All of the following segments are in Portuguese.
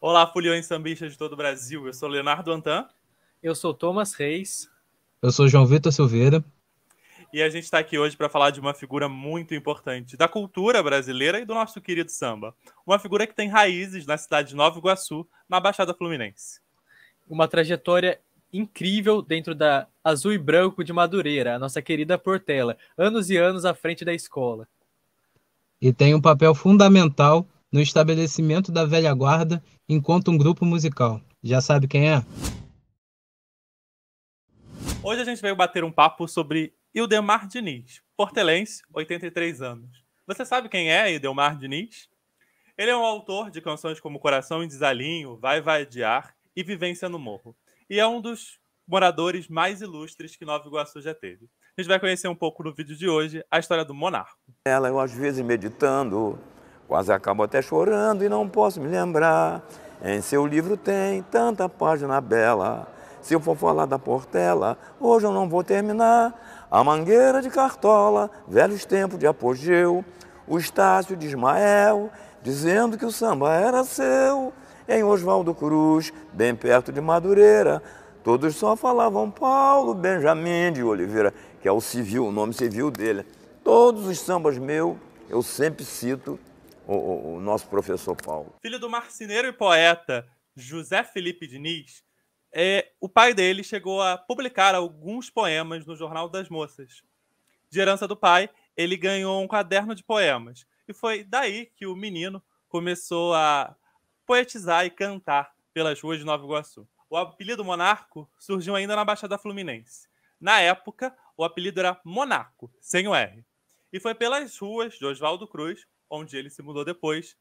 Olá, foliões sambistas de todo o Brasil. Eu sou Leonardo Antan. Eu sou Thomas Reis. Eu sou João Vitor Silveira. E a gente está aqui hoje para falar de uma figura muito importante da cultura brasileira e do nosso querido samba. Uma figura que tem raízes na cidade de Nova Iguaçu, na Baixada Fluminense. Uma trajetória incrível dentro da Azul e Branco de Madureira, a nossa querida Portela, anos e anos à frente da escola. E tem um papel fundamental no estabelecimento da velha guarda enquanto um grupo musical. Já sabe quem é? Hoje a gente veio bater um papo sobre Ildemar Diniz, portelense, 83 anos. Você sabe quem é Ildemar Diniz? Ele é um autor de canções como Coração em Desalinho, Vai Vadiar e Vivência no Morro. E é um dos moradores mais ilustres que Nova Iguaçu já teve. A gente vai conhecer um pouco no vídeo de hoje a história do monarco. Ela, eu às vezes meditando, Quase acabo até chorando e não posso me lembrar. Em seu livro tem tanta página bela. Se eu for falar da Portela, hoje eu não vou terminar. A Mangueira de Cartola, velhos tempos de apogeu. O Estácio de Ismael, dizendo que o samba era seu. Em Oswaldo Cruz, bem perto de Madureira, todos só falavam Paulo Benjamin de Oliveira, que é o civil, o nome civil dele. Todos os sambas meu, eu sempre cito o, o nosso professor Paulo. Filho do marceneiro e poeta José Felipe Diniz, é, o pai dele chegou a publicar alguns poemas no Jornal das Moças. De herança do pai, ele ganhou um caderno de poemas. E foi daí que o menino começou a poetizar e cantar pelas ruas de Nova Iguaçu. O apelido Monarco surgiu ainda na Baixada Fluminense. Na época, o apelido era Monaco, sem o R. E foi pelas ruas de Oswaldo Cruz onde ele se mudou depois,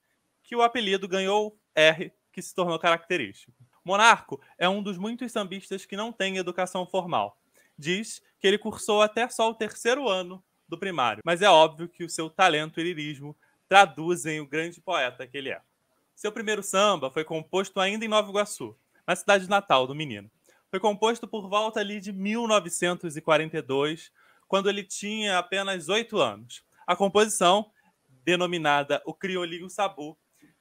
que o apelido ganhou R, que se tornou característico. Monarco é um dos muitos sambistas que não tem educação formal. Diz que ele cursou até só o terceiro ano do primário, mas é óbvio que o seu talento e lirismo traduzem o grande poeta que ele é. Seu primeiro samba foi composto ainda em Nova Iguaçu, na cidade natal do menino. Foi composto por volta ali de 1942, quando ele tinha apenas oito anos. A composição denominada o Criolinho Sabu,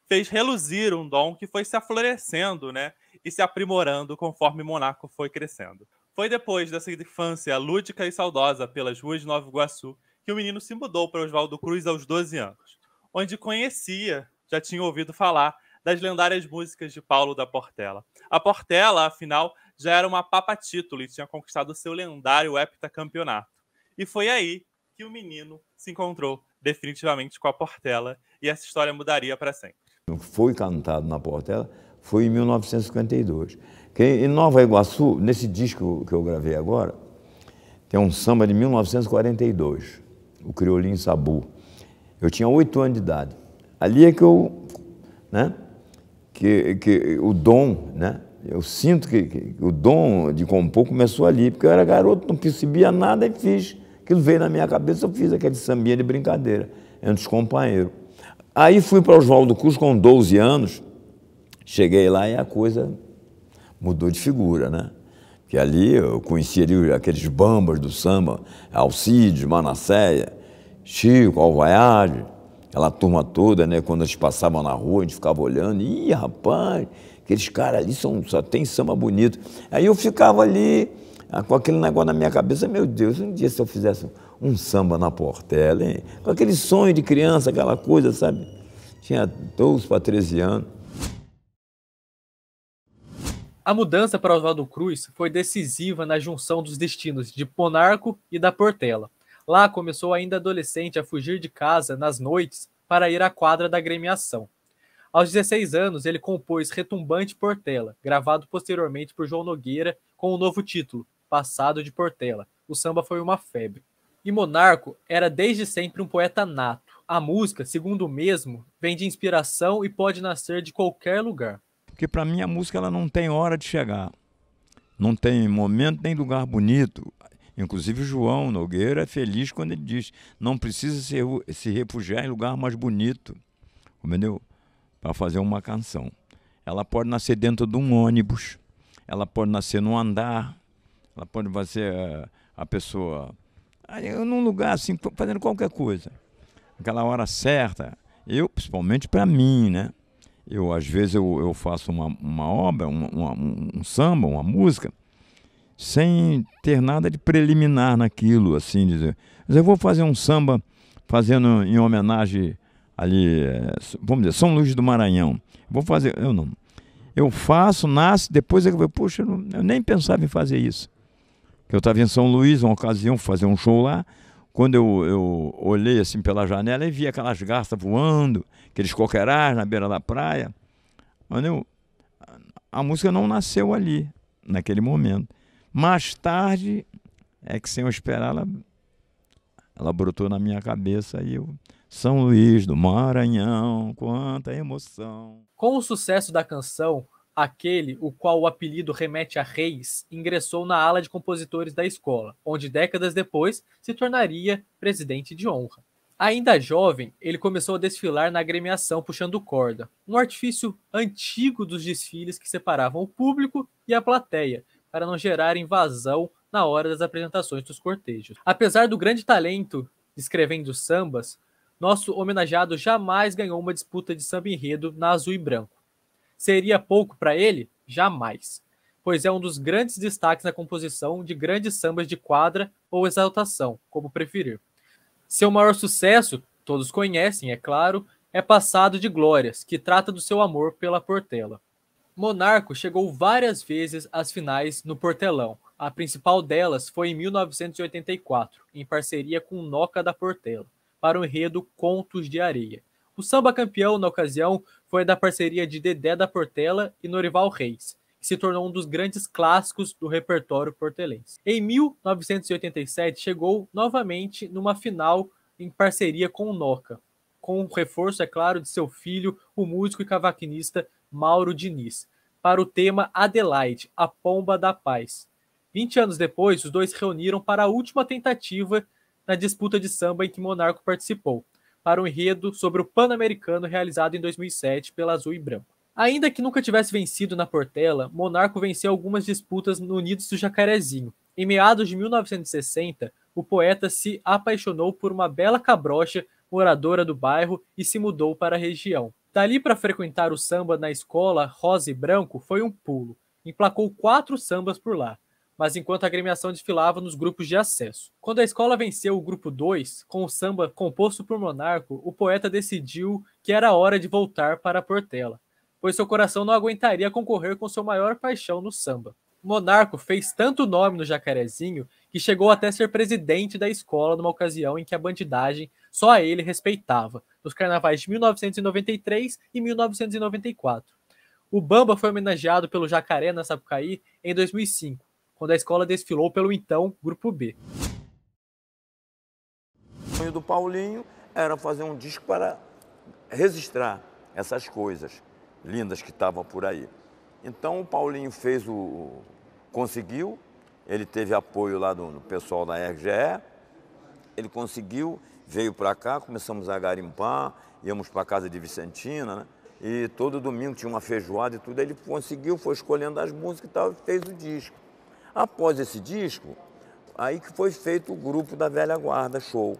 fez reluzir um dom que foi se aflorescendo né, e se aprimorando conforme Monaco foi crescendo. Foi depois dessa infância lúdica e saudosa pelas ruas de Nova Iguaçu que o menino se mudou para Oswaldo Cruz aos 12 anos, onde conhecia, já tinha ouvido falar, das lendárias músicas de Paulo da Portela. A Portela, afinal, já era uma papa título e tinha conquistado seu lendário heptacampeonato. E foi aí que o menino se encontrou definitivamente com a Portela e essa história mudaria para sempre. Foi cantado na Portela, foi em 1952. em Nova Iguaçu, nesse disco que eu gravei agora, tem um samba de 1942, o Criolinho Sabu. Eu tinha oito anos de idade. Ali é que eu, né, que, que o dom, né, eu sinto que, que, o dom de compor começou ali, porque eu era garoto, não percebia nada e fiz. Aquilo veio na minha cabeça, eu fiz aquele sambinha de brincadeira é entre os companheiros. Aí fui para Oswaldo Cruz com 12 anos, cheguei lá e a coisa mudou de figura, né? Que ali eu conhecia ali aqueles bambas do samba, Alcides, Manasséia, Chico, Alvaiade, aquela turma toda, né? Quando eles passavam na rua, a gente ficava olhando, ih, rapaz, aqueles caras ali são, só tem samba bonito. Aí eu ficava ali ah, com aquele negócio na minha cabeça, meu Deus, um dia se eu fizesse um samba na Portela, hein? com aquele sonho de criança, aquela coisa, sabe? Tinha 12 para 13 anos. A mudança para Oswaldo Cruz foi decisiva na junção dos destinos de Ponarco e da Portela. Lá começou ainda adolescente a fugir de casa nas noites para ir à quadra da gremiação. Aos 16 anos, ele compôs Retumbante Portela, gravado posteriormente por João Nogueira com o um novo título, passado de Portela. O samba foi uma febre. E Monarco era desde sempre um poeta nato. A música, segundo o mesmo, vem de inspiração e pode nascer de qualquer lugar. Porque para mim a música ela não tem hora de chegar. Não tem momento nem lugar bonito. Inclusive o João Nogueira é feliz quando ele diz: não precisa se, se refugiar em lugar mais bonito, entendeu? Para fazer uma canção. Ela pode nascer dentro de um ônibus, ela pode nascer num andar, ela pode fazer eh, a pessoa ah, eu num lugar assim, fazendo qualquer coisa. Aquela hora certa, eu, principalmente para mim, né? Eu, às vezes, eu, eu faço uma, uma obra, uma, uma, um samba, uma música, sem ter nada de preliminar naquilo, assim, dizer. Mas eu vou fazer um samba fazendo em homenagem ali, eh, vamos dizer, São Luís do Maranhão. Vou fazer, eu não. Eu faço, nasce, depois eu, poxa, eu nem pensava em fazer isso que eu estava em São Luís, uma ocasião, fazer um show lá. Quando eu, eu olhei assim pela janela e vi aquelas garças voando, aqueles coqueirais na beira da praia. Mas eu, a música não nasceu ali, naquele momento. Mais tarde, é que sem eu esperar, ela, ela brotou na minha cabeça e eu. São Luís do Maranhão, quanta emoção. Com o sucesso da canção, aquele o qual o apelido remete a Reis, ingressou na ala de compositores da escola, onde décadas depois se tornaria presidente de honra. Ainda jovem, ele começou a desfilar na agremiação puxando corda, um artifício antigo dos desfiles que separavam o público e a plateia, para não gerar invasão na hora das apresentações dos cortejos. Apesar do grande talento escrevendo sambas, nosso homenageado jamais ganhou uma disputa de samba enredo na azul e branco. Seria pouco para ele? Jamais, pois é um dos grandes destaques na composição de grandes sambas de quadra ou exaltação, como preferir. Seu maior sucesso, todos conhecem, é claro, é Passado de Glórias, que trata do seu amor pela Portela. Monarco chegou várias vezes às finais no Portelão. A principal delas foi em 1984, em parceria com Noca da Portela, para o enredo Contos de Areia. O samba campeão, na ocasião, foi da parceria de Dedé da Portela e Norival Reis, que se tornou um dos grandes clássicos do repertório portelense. Em 1987, chegou novamente numa final em parceria com o Noca, com o reforço, é claro, de seu filho, o músico e cavaquinista Mauro Diniz, para o tema Adelaide, a Pomba da Paz. 20 anos depois, os dois reuniram para a última tentativa na disputa de samba em que Monarco participou para um enredo sobre o Pan-Americano realizado em 2007 pela Azul e Branco. Ainda que nunca tivesse vencido na Portela, Monarco venceu algumas disputas no Unidos do Jacarezinho. Em meados de 1960, o poeta se apaixonou por uma bela cabrocha moradora do bairro e se mudou para a região. Dali para frequentar o samba na escola Rosa e Branco foi um pulo. Emplacou quatro sambas por lá mas enquanto a agremiação desfilava nos grupos de acesso. Quando a escola venceu o grupo 2, com o samba composto por Monarco, o poeta decidiu que era hora de voltar para Portela, pois seu coração não aguentaria concorrer com sua maior paixão no samba. Monarco fez tanto nome no Jacarezinho que chegou até ser presidente da escola numa ocasião em que a bandidagem só a ele respeitava, nos carnavais de 1993 e 1994. O Bamba foi homenageado pelo Jacaré na Sapucaí em 2005, quando a escola desfilou pelo então Grupo B. O sonho do Paulinho era fazer um disco para registrar essas coisas lindas que estavam por aí. Então o Paulinho fez o. conseguiu, ele teve apoio lá do, pessoal da RGE, ele conseguiu, veio para cá, começamos a garimpar, íamos para a casa de Vicentina, né? E todo domingo tinha uma feijoada e tudo, ele conseguiu, foi escolhendo as músicas e tal, e fez o disco. Após esse disco, aí que foi feito o grupo da Velha Guarda Show,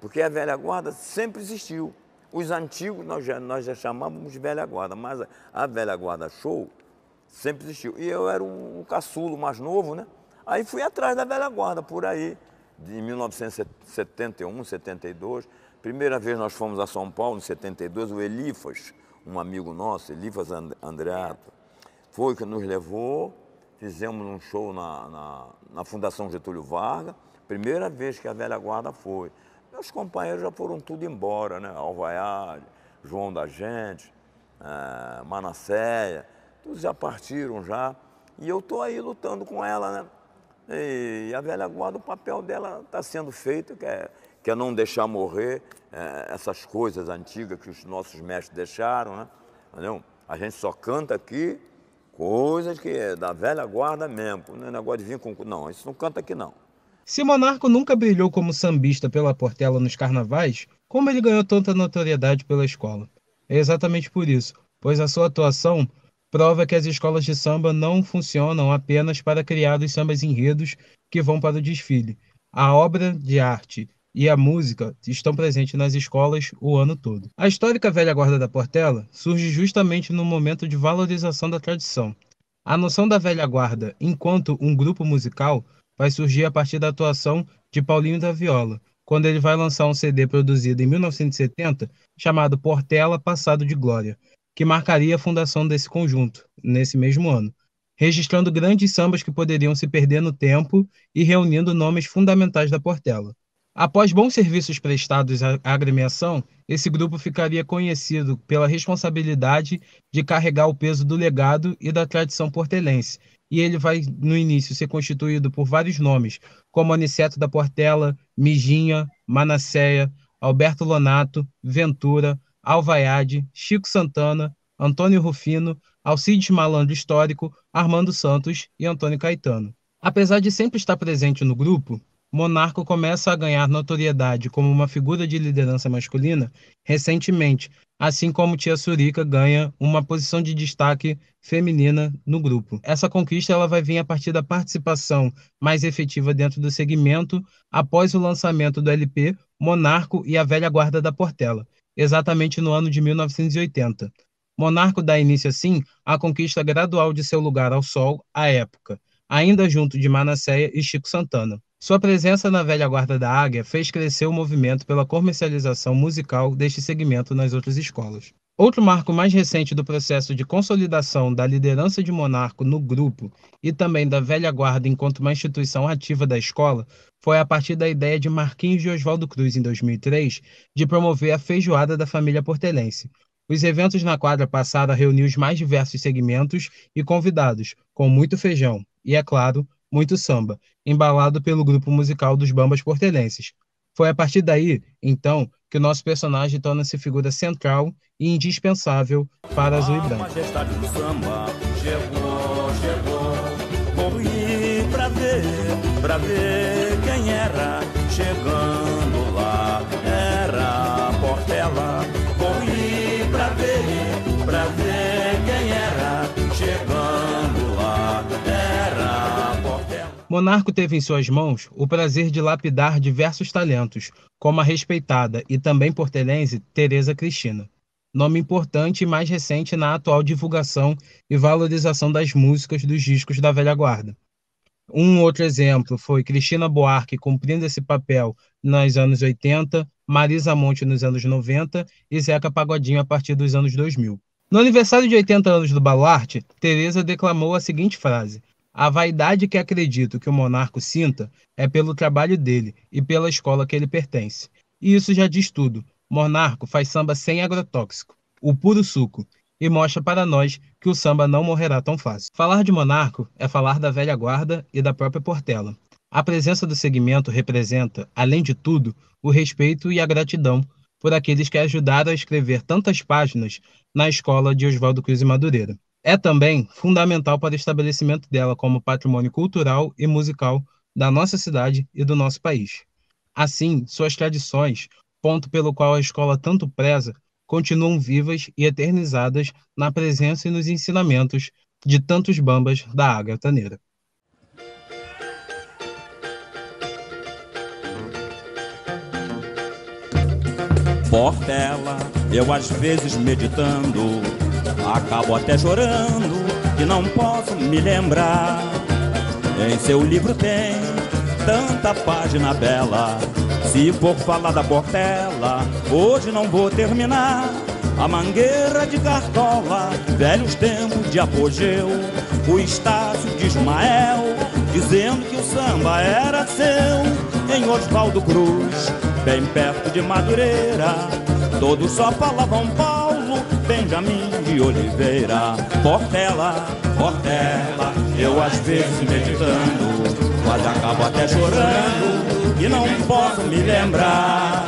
porque a Velha Guarda sempre existiu. Os antigos nós já, nós já chamávamos de Velha Guarda, mas a, a Velha Guarda Show sempre existiu. E eu era um, um caçulo mais novo, né? Aí fui atrás da Velha Guarda, por aí, de 1971, 72. Primeira vez nós fomos a São Paulo, em 72, o Elifas, um amigo nosso, Elifas Andreato, foi que nos levou fizemos um show na, na, na Fundação Getúlio Vargas, primeira vez que a velha guarda foi. Meus companheiros já foram tudo embora, né? Alvaiade, João da Gente, é, Manasséia, todos já partiram já. E eu estou aí lutando com ela, né? E, a velha guarda, o papel dela está sendo feito, que é, que é não deixar morrer é, essas coisas antigas que os nossos mestres deixaram, né? Entendeu? A gente só canta aqui Coisas que é da velha guarda mesmo, não é negócio de vir com. Não, isso não canta aqui não. Se Monarco nunca brilhou como sambista pela Portela nos carnavais, como ele ganhou tanta notoriedade pela escola? É exatamente por isso, pois a sua atuação prova que as escolas de samba não funcionam apenas para criar os sambas enredos que vão para o desfile. A obra de arte e a música estão presentes nas escolas o ano todo. A histórica velha guarda da Portela surge justamente no momento de valorização da tradição. A noção da velha guarda enquanto um grupo musical vai surgir a partir da atuação de Paulinho da Viola, quando ele vai lançar um CD produzido em 1970 chamado Portela Passado de Glória, que marcaria a fundação desse conjunto, nesse mesmo ano registrando grandes sambas que poderiam se perder no tempo e reunindo nomes fundamentais da Portela. Após bons serviços prestados à agremiação, esse grupo ficaria conhecido pela responsabilidade de carregar o peso do legado e da tradição portelense. E ele vai, no início, ser constituído por vários nomes, como Aniceto da Portela, Mijinha, Manasseia, Alberto Lonato, Ventura, Alvaiade, Chico Santana, Antônio Rufino, Alcides Malandro Histórico, Armando Santos e Antônio Caetano. Apesar de sempre estar presente no grupo, Monarco começa a ganhar notoriedade como uma figura de liderança masculina recentemente, assim como Tia Surica ganha uma posição de destaque feminina no grupo. Essa conquista ela vai vir a partir da participação mais efetiva dentro do segmento após o lançamento do LP Monarco e a Velha Guarda da Portela, exatamente no ano de 1980. Monarco dá início assim à conquista gradual de seu lugar ao sol à época, ainda junto de Manasseia e Chico Santana. Sua presença na velha guarda da Águia fez crescer o movimento pela comercialização musical deste segmento nas outras escolas. Outro marco mais recente do processo de consolidação da liderança de Monarco no grupo e também da velha guarda enquanto uma instituição ativa da escola foi a partir da ideia de Marquinhos de Oswaldo Cruz, em 2003, de promover a feijoada da família portelense. Os eventos na quadra passaram a reunir os mais diversos segmentos e convidados, com muito feijão e, é claro, muito samba, embalado pelo grupo musical dos Bambas Portelenses. Foi a partir daí, então, que o nosso personagem torna-se figura central e indispensável para a Azul e Branco. chegando lá era Portela Monarco teve em suas mãos o prazer de lapidar diversos talentos, como a respeitada e também portelense Tereza Cristina, nome importante e mais recente na atual divulgação e valorização das músicas dos discos da velha guarda. Um outro exemplo foi Cristina Buarque cumprindo esse papel nos anos 80, Marisa Monte nos anos 90 e Zeca Pagodinho a partir dos anos 2000. No aniversário de 80 anos do Baluarte, Teresa declamou a seguinte frase: a vaidade que acredito que o monarco sinta é pelo trabalho dele e pela escola que ele pertence. E isso já diz tudo. Monarco faz samba sem agrotóxico, o puro suco, e mostra para nós que o samba não morrerá tão fácil. Falar de Monarco é falar da velha guarda e da própria Portela. A presença do segmento representa, além de tudo, o respeito e a gratidão por aqueles que ajudaram a escrever tantas páginas na escola de Oswaldo Cruz e Madureira. É também fundamental para o estabelecimento dela como patrimônio cultural e musical da nossa cidade e do nosso país. Assim, suas tradições, ponto pelo qual a escola tanto preza, continuam vivas e eternizadas na presença e nos ensinamentos de tantos bambas da Águia Taneira. Portela, eu às vezes meditando Acabo até chorando e não posso me lembrar. Em seu livro tem tanta página bela. Se for falar da Portela, hoje não vou terminar. A mangueira de cartola, velhos tempos de apogeu. O Estácio de Ismael, dizendo que o samba era seu. Em Oswaldo Cruz, bem perto de Madureira, todos só falavam pó. Benjamin de Oliveira, Portela, Portela. Eu às vezes meditando, quase acabo até chorando e não posso me lembrar.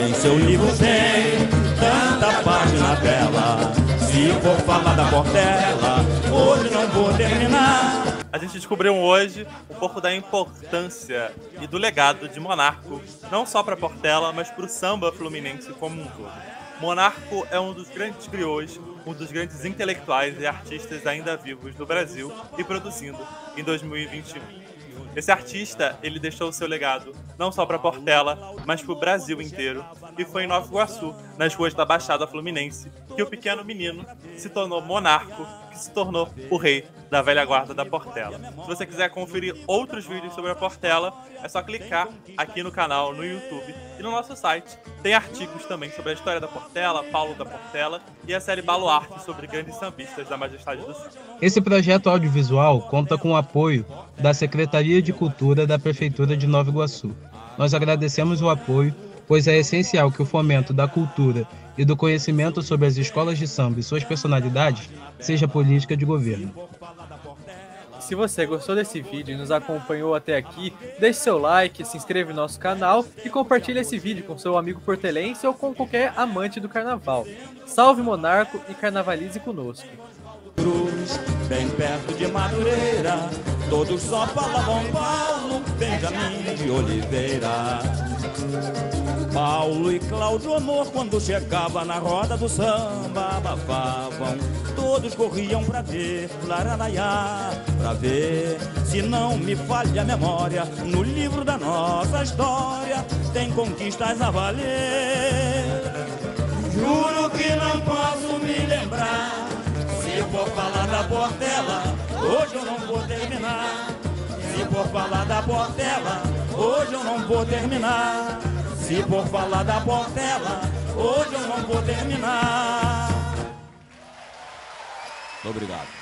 Em seu livro tem tanta página dela Se for falar da Portela, hoje não vou terminar. A gente descobriu hoje um pouco da importância e do legado de Monarco, não só para Portela, mas para o samba fluminense como um todo. Monarco é um dos grandes griots, um dos grandes intelectuais e artistas ainda vivos no Brasil e produzindo em 2021. Esse artista, ele deixou seu legado não só para Portela, mas para o Brasil inteiro, e foi em Nova Iguaçu, nas ruas da Baixada Fluminense, que o pequeno menino se tornou monarco, que se tornou o rei da velha guarda da Portela. Se você quiser conferir outros vídeos sobre a Portela, é só clicar aqui no canal, no YouTube e no nosso site. Tem artigos também sobre a história da Portela, Paulo da Portela e a série Baluarte sobre grandes sambistas da Majestade do Sul. Esse projeto audiovisual conta com o apoio da Secretaria de Cultura da Prefeitura de Nova Iguaçu. Nós agradecemos o apoio, pois é essencial que o fomento da cultura e do conhecimento sobre as escolas de samba e suas personalidades seja política de governo. Se você gostou desse vídeo e nos acompanhou até aqui, deixe seu like, se inscreva no nosso canal e compartilhe esse vídeo com seu amigo portelense ou com qualquer amante do carnaval. Salve Monarco e carnavalize conosco. Cruz, bem perto de Madureira, todos só falavam Paulo, Benjamin de Oliveira. Paulo e Cláudio Honor, quando chegava na roda do samba, abafavam. Todos corriam pra ver, Laranaiá, pra ver. Se não me falha a memória, no livro da nossa história, tem conquistas a valer. Juro que não posso me lembrar, se for falar da Portela, hoje eu não vou terminar. Se por falar da Portela, hoje eu não vou terminar. Se por falar da Portela, hoje eu não vou terminar. Obrigado.